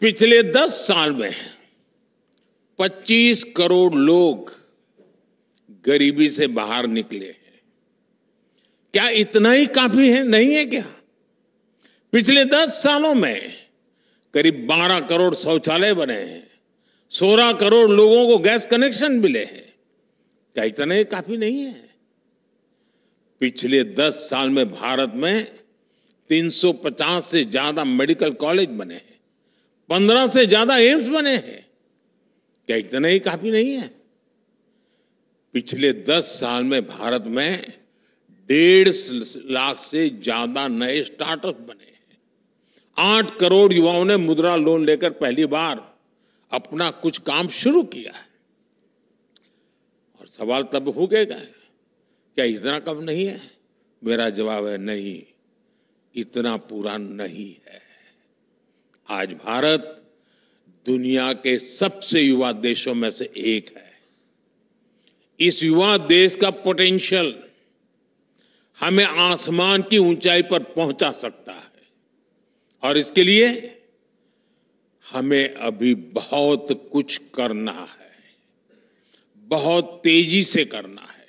पिछले दस साल में 25 करोड़ लोग गरीबी से बाहर निकले हैं क्या इतना ही काफी है नहीं है क्या पिछले दस सालों में करीब 12 करोड़ शौचालय बने हैं 16 करोड़ लोगों को गैस कनेक्शन मिले हैं क्या इतना ही काफी नहीं है पिछले 10 साल में भारत में 350 से ज्यादा मेडिकल कॉलेज बने हैं पंद्रह से ज्यादा एम्स बने हैं क्या इतना ही काफी नहीं है पिछले दस साल में भारत में डेढ़ लाख से ज्यादा नए स्टार्टअप बने हैं आठ करोड़ युवाओं ने मुद्रा लोन लेकर पहली बार अपना कुछ काम शुरू किया है और सवाल तब उगेगा क्या इतना कम नहीं है मेरा जवाब है नहीं इतना पूरा नहीं है आज भारत दुनिया के सबसे युवा देशों में से एक है इस युवा देश का पोटेंशियल हमें आसमान की ऊंचाई पर पहुंचा सकता है और इसके लिए हमें अभी बहुत कुछ करना है बहुत तेजी से करना है